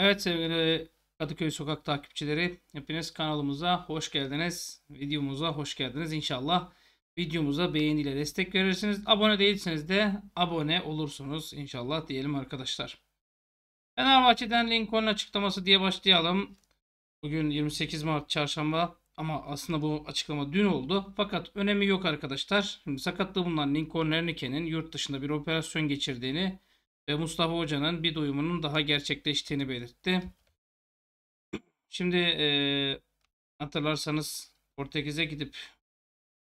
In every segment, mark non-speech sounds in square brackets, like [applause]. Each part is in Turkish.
Evet sevgili Kadıköy Sokak takipçileri hepiniz kanalımıza hoş geldiniz. Videomuza hoş geldiniz. inşallah videomuza beğeniyle destek verirsiniz. Abone değilseniz de abone olursunuz inşallah diyelim arkadaşlar. Fenerbahçe'den Lincoln açıklaması diye başlayalım. Bugün 28 Mart çarşamba ama aslında bu açıklama dün oldu. Fakat önemi yok arkadaşlar. Şimdi sakatlığı bulunan Lincoln Ernike'nin yurt dışında bir operasyon geçirdiğini ve Mustafa Hoca'nın bir duyumunun daha gerçekleştiğini belirtti. Şimdi e, hatırlarsanız Portekiz'e gidip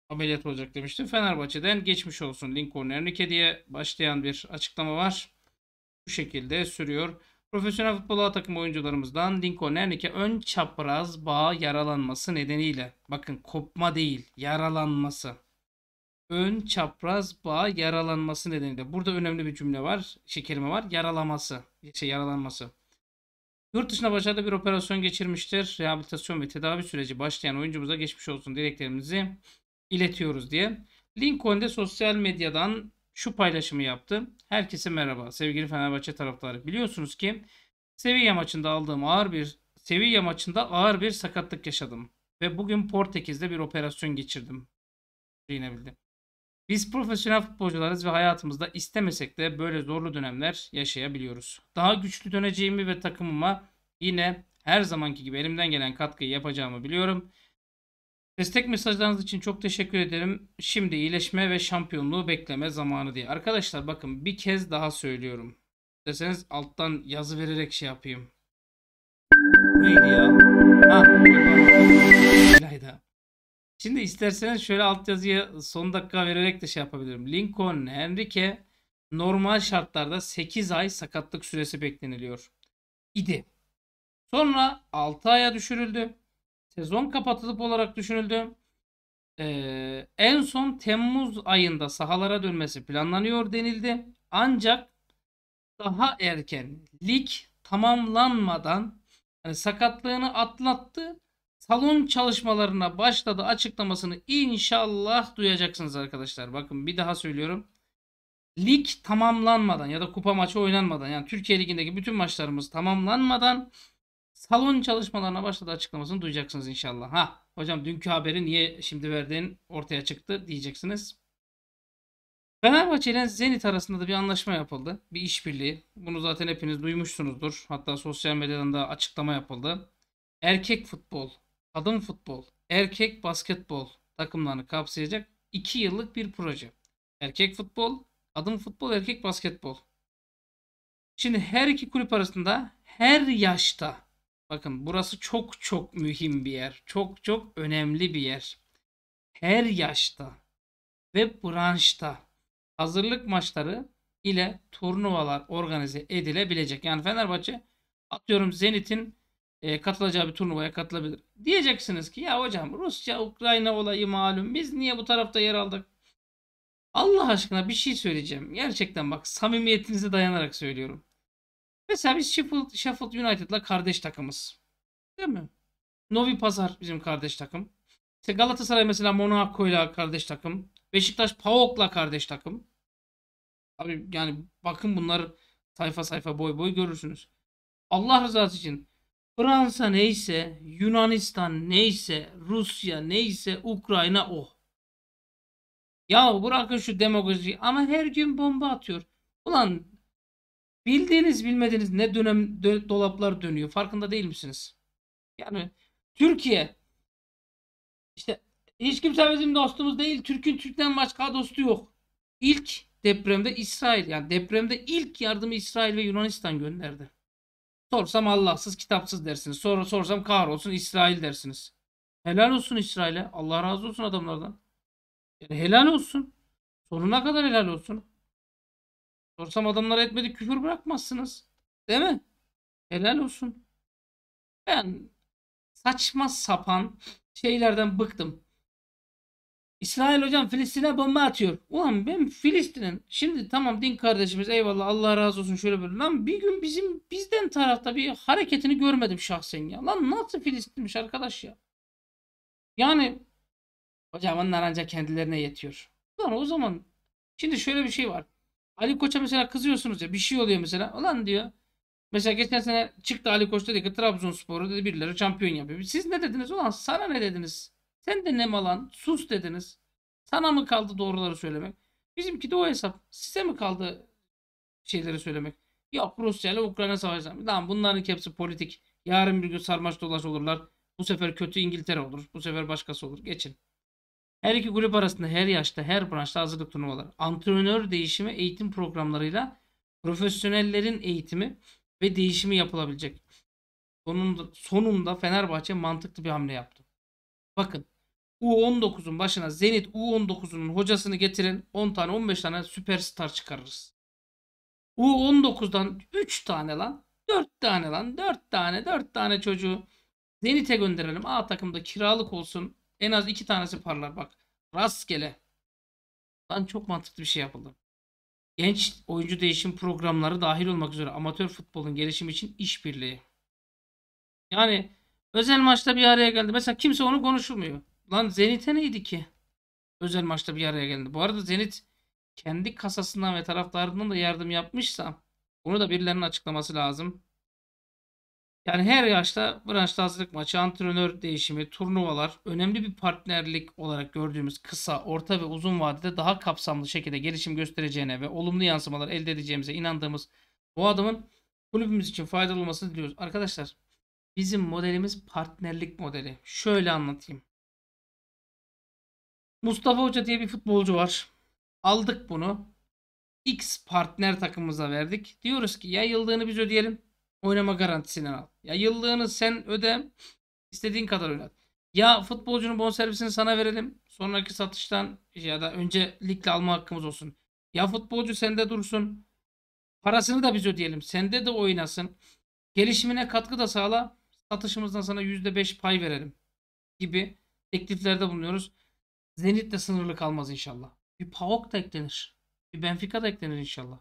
ameliyat olacak demiştim. Fenerbahçe'den geçmiş olsun Lincoln Enrique diye başlayan bir açıklama var. Bu şekilde sürüyor. Profesyonel futbol takım oyuncularımızdan Lincoln Enrique ön çapraz bağ yaralanması nedeniyle bakın kopma değil yaralanması ön çapraz bağ yaralanması nedeniyle. Burada önemli bir cümle var, şekerime var. Yaralaması, şey yaralanması. Yurt dışına başarılı bir operasyon geçirmiştir. Rehabilitasyon ve tedavi süreci başlayan oyuncumuza geçmiş olsun dileklerimizi iletiyoruz diye. Lincoln de sosyal medyadan şu paylaşımı yaptı. Herkese merhaba sevgili Fenerbahçe taraftarı. Biliyorsunuz ki Sevilla maçında aldığım ağır bir Sevilla maçında ağır bir sakatlık yaşadım ve bugün Portekiz'de bir operasyon geçirdim. Değinebildim. Biz profesyonel futbolcularız ve hayatımızda istemesek de böyle zorlu dönemler yaşayabiliyoruz. Daha güçlü döneceğimi ve takımıma yine her zamanki gibi elimden gelen katkıyı yapacağımı biliyorum. Destek mesajlarınız için çok teşekkür ederim. Şimdi iyileşme ve şampiyonluğu bekleme zamanı diye. Arkadaşlar bakın bir kez daha söylüyorum. Deseniz alttan yazı vererek şey yapayım. Neydi ya? Ha. Şimdi isterseniz şöyle altyazıya son dakika vererek de şey yapabilirim. Lincoln, Henrique normal şartlarda 8 ay sakatlık süresi bekleniliyor. idi. Sonra 6 aya düşürüldü. Sezon kapatılıp olarak düşünüldü. Ee, en son Temmuz ayında sahalara dönmesi planlanıyor denildi. Ancak daha erken lig tamamlanmadan yani sakatlığını atlattı salon çalışmalarına başladı açıklamasını inşallah duyacaksınız arkadaşlar. Bakın bir daha söylüyorum. Lig tamamlanmadan ya da kupa maçı oynanmadan yani Türkiye Ligi'ndeki bütün maçlarımız tamamlanmadan salon çalışmalarına başladı açıklamasını duyacaksınız inşallah. Ha hocam dünkü haberi niye şimdi verdiğin ortaya çıktı diyeceksiniz. Fenerbahçe ile Zenit arasında da bir anlaşma yapıldı. Bir işbirliği. Bunu zaten hepiniz duymuşsunuzdur. Hatta sosyal medyadan da açıklama yapıldı. Erkek futbol kadın futbol, erkek basketbol takımlarını kapsayacak 2 yıllık bir proje. Erkek futbol, kadın futbol, erkek basketbol. Şimdi her iki kulüp arasında her yaşta bakın burası çok çok mühim bir yer. Çok çok önemli bir yer. Her yaşta ve branşta hazırlık maçları ile turnuvalar organize edilebilecek. Yani Fenerbahçe atıyorum Zenit'in e, katılacağı bir turnuvaya katılabilir. Diyeceksiniz ki ya hocam Rusya Ukrayna olayı malum biz niye bu tarafta yer aldık? Allah aşkına bir şey söyleyeceğim. Gerçekten bak samimiyetinize dayanarak söylüyorum. Mesela biz Sheffield, Sheffield United'la kardeş takımız. Değil mi? Novi Pazar bizim kardeş takım. İşte Galatasaray mesela Monaco'yla kardeş takım. Beşiktaş PAOK'la kardeş takım. Abi yani bakın bunlar sayfa sayfa boy boy görürsünüz. Allah rızası için Fransa neyse, Yunanistan neyse, Rusya neyse, Ukrayna o. Oh. Ya bırakın şu demagojiyi ama her gün bomba atıyor. Ulan bildiğiniz bilmediğiniz ne dönem dö dolaplar dönüyor farkında değil misiniz? Yani Türkiye işte hiç kimse bizim dostumuz değil. Türk'ün Türk'ten başka dostu yok. İlk depremde İsrail yani depremde ilk yardımı İsrail ve Yunanistan gönderdi. Sorsam Allahsız kitapsız dersiniz. Sonra sorsam kahrolsun İsrail dersiniz. Helal olsun İsrail'e. Allah razı olsun adamlardan. Yani helal olsun. Sonuna kadar helal olsun. Sorsam adamlar etmedi küfür bırakmazsınız. Değil mi? Helal olsun. Ben saçma sapan şeylerden bıktım. İsrail hocam Filistin'e bomba atıyor. Ulan ben Filistin'in şimdi tamam din kardeşimiz eyvallah Allah razı olsun şöyle böyle. Lan bir gün bizim bizden tarafta bir hareketini görmedim şahsen ya. Lan nasıl Filistin'miş arkadaş ya. Yani hocam onlar ancak kendilerine yetiyor. Ulan o zaman şimdi şöyle bir şey var. Ali Koç'a mesela kızıyorsunuz ya bir şey oluyor mesela. Ulan diyor Mesela geçen sene çıktı Ali Koç dedi ki Trabzonspor'u dedi birileri şampiyon yapıyor. Siz ne dediniz? Ulan sana ne dediniz? Sen de ne malan sus dediniz. Sana mı kaldı doğruları söylemek? Bizimki de o hesap. Size mi kaldı şeyleri söylemek? Yok Rusya ile Ukrayna savaşı. Tamam bunların hepsi politik. Yarın bir gün sarmaş dolaş olurlar. Bu sefer kötü İngiltere olur. Bu sefer başkası olur. Geçin. Her iki grup arasında her yaşta, her branşta hazırlık turnuvaları, antrenör değişimi eğitim programlarıyla profesyonellerin eğitimi ve değişimi yapılabilecek. Sonunda, sonunda Fenerbahçe mantıklı bir hamle yaptı. Bakın U19'un başına Zenit U19'unun hocasını getirin. 10 tane 15 tane süperstar çıkarırız. U19'dan 3 tane lan 4 tane lan 4 tane 4 tane çocuğu Zenit'e gönderelim. A takımda kiralık olsun. En az 2 tanesi parlar bak. Rastgele. Lan çok mantıklı bir şey yapıldı. Genç oyuncu değişim programları dahil olmak üzere amatör futbolun gelişimi için işbirliği. Yani özel maçta bir araya geldi. Mesela kimse onu konuşulmuyor. Lan Zenit'e neydi ki? Özel maçta bir araya geldi. Bu arada Zenit kendi kasasından ve taraftarından da yardım yapmışsa bunu da birilerinin açıklaması lazım. Yani her yaşta branş hazırlık maçı, antrenör değişimi, turnuvalar önemli bir partnerlik olarak gördüğümüz kısa, orta ve uzun vadede daha kapsamlı şekilde gelişim göstereceğine ve olumlu yansımalar elde edeceğimize inandığımız bu adamın kulübümüz için faydalı olmasını diliyoruz. Arkadaşlar bizim modelimiz partnerlik modeli. Şöyle anlatayım. Mustafa Hoca diye bir futbolcu var. Aldık bunu. X partner takımımıza verdik. Diyoruz ki ya yıllığını biz ödeyelim. Oynama garantisini al. Ya yıllığını sen öde. istediğin kadar oynat. Ya futbolcunun bonservisini sana verelim. Sonraki satıştan ya da öncelikle alma hakkımız olsun. Ya futbolcu sende dursun. Parasını da biz ödeyelim. Sende de oynasın. Gelişimine katkı da sağla. Satışımızdan sana %5 pay verelim gibi tekliflerde bulunuyoruz. Zenit de sınırlı kalmaz inşallah. Bir PAOK da eklenir. Bir Benfica da eklenir inşallah.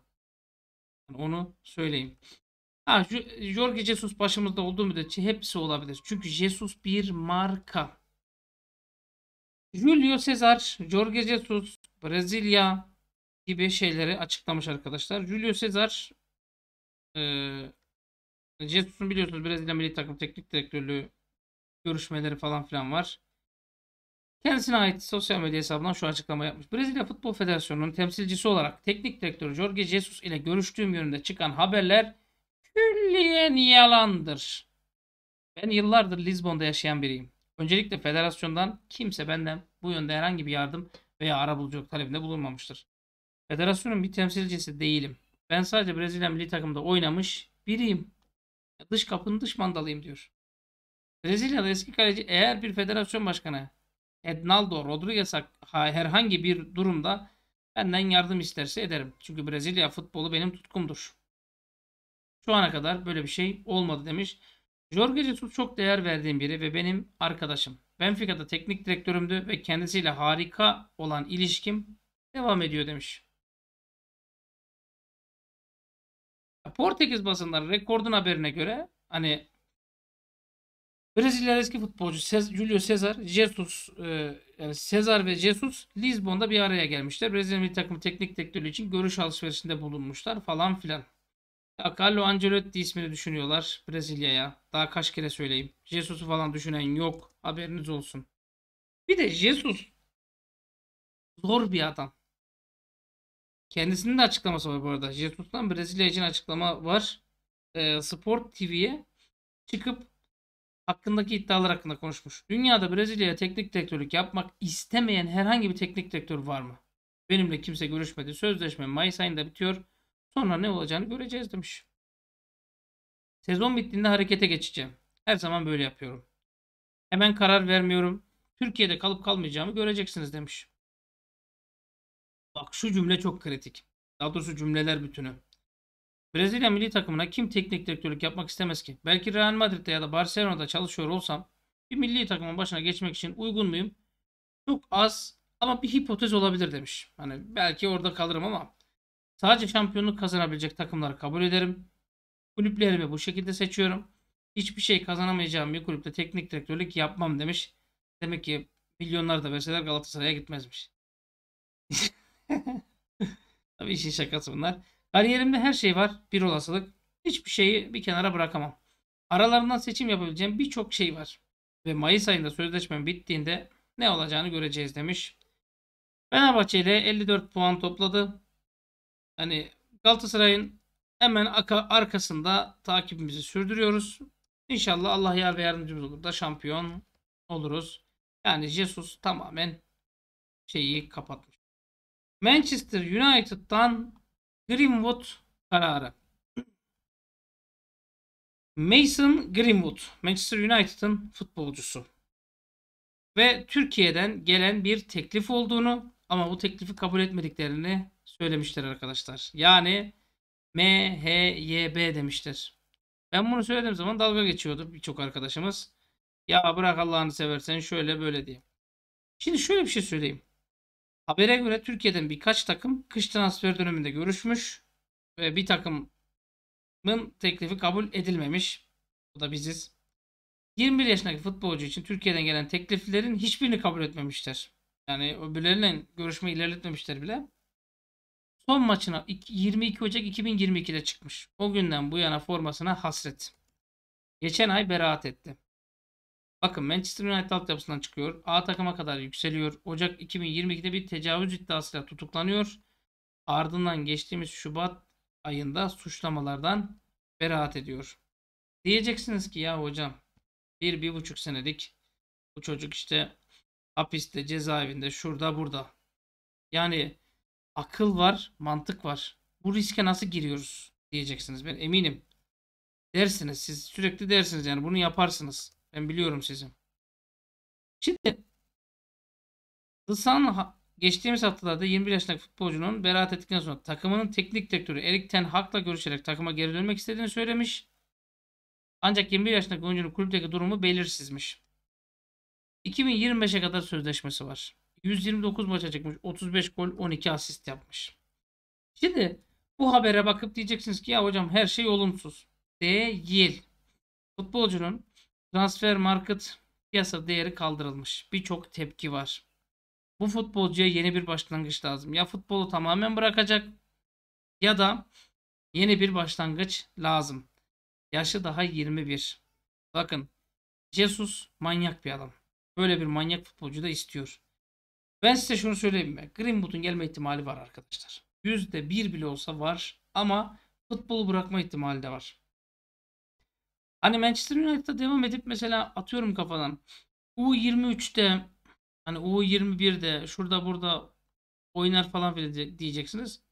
Yani onu söyleyeyim. Ha, Jorge Jesus başımızda olduğu müddetçe hepsi olabilir. Çünkü Jesus bir marka. Julio Cesar, Jorge Jesus, Brezilya gibi şeyleri açıklamış arkadaşlar. Julio Cesar e, Jesus'un biliyorsunuz Brezilya milli takım teknik direktörlüğü görüşmeleri falan filan var. Kendisine ait sosyal medya hesabından şu açıklama yapmış. Brezilya Futbol Federasyonu'nun temsilcisi olarak teknik direktörü Jorge Jesus ile görüştüğüm yönünde çıkan haberler külliyen yalandır. Ben yıllardır Lisbon'da yaşayan biriyim. Öncelikle federasyondan kimse benden bu yönde herhangi bir yardım veya ara arabuluculuk talebinde bulunmamıştır. Federasyonun bir temsilcisi değilim. Ben sadece Brezilya milli takımda oynamış biriyim. Dış kapının dış mandalıyım diyor. Brezilya'da eski kaleci eğer bir federasyon başkanı Ednaldo Rodriguez herhangi bir durumda benden yardım isterse ederim. Çünkü Brezilya futbolu benim tutkumdur. Şu ana kadar böyle bir şey olmadı demiş. Jorge Jesus çok değer verdiğim biri ve benim arkadaşım. Benfica'da teknik direktörümdü ve kendisiyle harika olan ilişkim devam ediyor demiş. Portekiz basınları rekordun haberine göre hani Brezilya eski futbolcu Julio Cesar, Jesus e, yani Cesar ve Jesus Lisbon'da bir araya gelmişler. Brezilya milli takımı teknik direktörü için görüş alışverişinde bulunmuşlar falan filan. Ya Carlo Ancelotti ismini düşünüyorlar Brezilya'ya. Daha kaç kere söyleyeyim. Jesus'u falan düşünen yok. Haberiniz olsun. Bir de Jesus zor bir adam. Kendisinin de açıklaması var bu arada. Jesus'tan Brezilya için açıklama var. E, Sport TV'ye çıkıp hakkındaki iddialar hakkında konuşmuş. Dünyada Brezilya'ya teknik direktörlük yapmak istemeyen herhangi bir teknik direktör var mı? Benimle kimse görüşmedi. Sözleşme Mayıs ayında bitiyor. Sonra ne olacağını göreceğiz demiş. Sezon bittiğinde harekete geçeceğim. Her zaman böyle yapıyorum. Hemen karar vermiyorum. Türkiye'de kalıp kalmayacağımı göreceksiniz demiş. Bak şu cümle çok kritik. Daha doğrusu cümleler bütünü. Brezilya milli takımına kim teknik direktörlük yapmak istemez ki? Belki Real Madrid'de ya da Barcelona'da çalışıyor olsam bir milli takımın başına geçmek için uygun muyum? Çok az ama bir hipotez olabilir demiş. Hani belki orada kalırım ama sadece şampiyonluk kazanabilecek takımları kabul ederim. Kulüplerimi bu şekilde seçiyorum. Hiçbir şey kazanamayacağım bir kulüpte teknik direktörlük yapmam demiş. Demek ki milyonlar da verseler Galatasaray'a gitmezmiş. [laughs] Tabii işin şakası bunlar. Kariyerimde her şey var. Bir olasılık. Hiçbir şeyi bir kenara bırakamam. Aralarından seçim yapabileceğim birçok şey var. Ve Mayıs ayında sözleşmem bittiğinde ne olacağını göreceğiz demiş. Fenerbahçe ile 54 puan topladı. Hani Galatasaray'ın hemen arkasında takibimizi sürdürüyoruz. İnşallah Allah yar ve yardımcımız olur da şampiyon oluruz. Yani Jesus tamamen şeyi kapatmış. Manchester United'dan Greenwood kararı. Mason Greenwood, Manchester United'ın futbolcusu. Ve Türkiye'den gelen bir teklif olduğunu ama bu teklifi kabul etmediklerini söylemişler arkadaşlar. Yani MHYB demişler. Ben bunu söylediğim zaman dalga geçiyordu birçok arkadaşımız. Ya bırak Allah'ını seversen şöyle böyle diye. Şimdi şöyle bir şey söyleyeyim. Habere göre Türkiye'den birkaç takım kış transfer döneminde görüşmüş ve bir takımın teklifi kabul edilmemiş. Bu da biziz. 21 yaşındaki futbolcu için Türkiye'den gelen tekliflerin hiçbirini kabul etmemişler. Yani öbürleriyle görüşme ilerletmemişler bile. Son maçına 22 Ocak 2022'de çıkmış. O günden bu yana formasına hasret. Geçen ay beraat etti. Bakın Manchester United altyapısından çıkıyor. A takıma kadar yükseliyor. Ocak 2022'de bir tecavüz iddiasıyla tutuklanıyor. Ardından geçtiğimiz Şubat ayında suçlamalardan beraat ediyor. Diyeceksiniz ki ya hocam bir, bir buçuk senedik bu çocuk işte hapiste, cezaevinde, şurada, burada. Yani akıl var, mantık var. Bu riske nasıl giriyoruz diyeceksiniz ben eminim. Dersiniz siz sürekli dersiniz yani bunu yaparsınız. Ben biliyorum sizi. Şimdi The geçtiğimiz haftalarda 21 yaşındaki futbolcunun beraat ettikten sonra takımının teknik direktörü Erik Ten Hag'la görüşerek takıma geri dönmek istediğini söylemiş. Ancak 21 yaşındaki oyuncunun kulüpteki durumu belirsizmiş. 2025'e kadar sözleşmesi var. 129 maça çıkmış. 35 gol 12 asist yapmış. Şimdi bu habere bakıp diyeceksiniz ki ya hocam her şey olumsuz. Değil. Futbolcunun Transfer market piyasa değeri kaldırılmış. Birçok tepki var. Bu futbolcuya yeni bir başlangıç lazım. Ya futbolu tamamen bırakacak ya da yeni bir başlangıç lazım. Yaşı daha 21. Bakın Jesus manyak bir adam. Böyle bir manyak futbolcu da istiyor. Ben size şunu söyleyeyim mi? Greenwood'un gelme ihtimali var arkadaşlar. %1 bile olsa var ama futbolu bırakma ihtimali de var. Hani Manchester United'da devam edip mesela atıyorum kafadan. U23'te hani U21'de şurada burada oynar falan filan diyeceksiniz.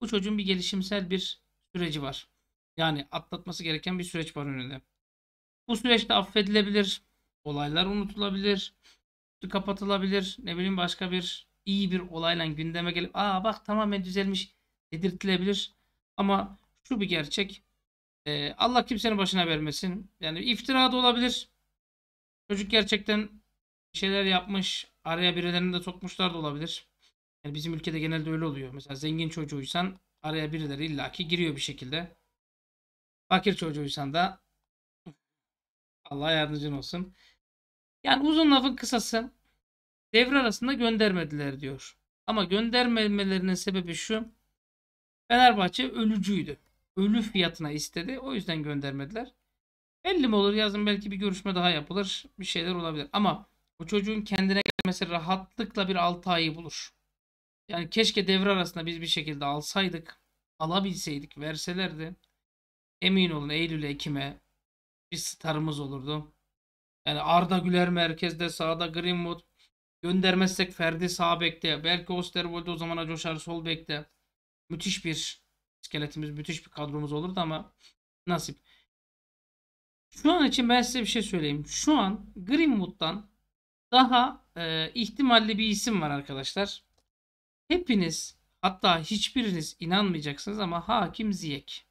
Bu çocuğun bir gelişimsel bir süreci var. Yani atlatması gereken bir süreç var önünde. Bu süreçte affedilebilir. Olaylar unutulabilir. Kapatılabilir. Ne bileyim başka bir iyi bir olayla gündeme gelip aa bak tamamen düzelmiş dedirtilebilir. Ama şu bir gerçek. Ee, Allah kimsenin başına vermesin. Yani iftira da olabilir. Çocuk gerçekten bir şeyler yapmış. Araya birilerini de sokmuşlar da olabilir. Yani bizim ülkede genelde öyle oluyor. Mesela zengin çocuğuysan araya birileri illaki giriyor bir şekilde. Fakir çocuğuysan da Allah yardımcın olsun. Yani uzun lafın kısası devre arasında göndermediler diyor. Ama göndermemelerinin sebebi şu. Fenerbahçe ölücüydü ölü fiyatına istedi. O yüzden göndermediler. 50 mi olur yazın belki bir görüşme daha yapılır. Bir şeyler olabilir. Ama bu çocuğun kendine gelmesi rahatlıkla bir 6 ayı bulur. Yani keşke devre arasında biz bir şekilde alsaydık. Alabilseydik verselerdi. Emin olun Eylül Ekim'e bir starımız olurdu. Yani Arda Güler merkezde sağda Greenwood. Göndermezsek Ferdi sağ bekte. Belki Osterwold o zamana coşar sol bekte. Müthiş bir iskeletimiz müthiş bir kadromuz olurdu ama nasip. Şu an için ben size bir şey söyleyeyim. Şu an Greenwood'dan daha e, ihtimalli bir isim var arkadaşlar. Hepiniz hatta hiçbiriniz inanmayacaksınız ama Hakim Ziyek.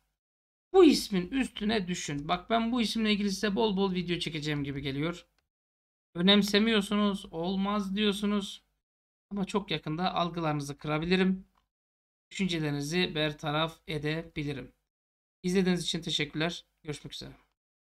Bu ismin üstüne düşün. Bak ben bu isimle ilgili size bol bol video çekeceğim gibi geliyor. Önemsemiyorsunuz, olmaz diyorsunuz. Ama çok yakında algılarınızı kırabilirim düşüncelerinizi bertaraf edebilirim. İzlediğiniz için teşekkürler. Görüşmek üzere.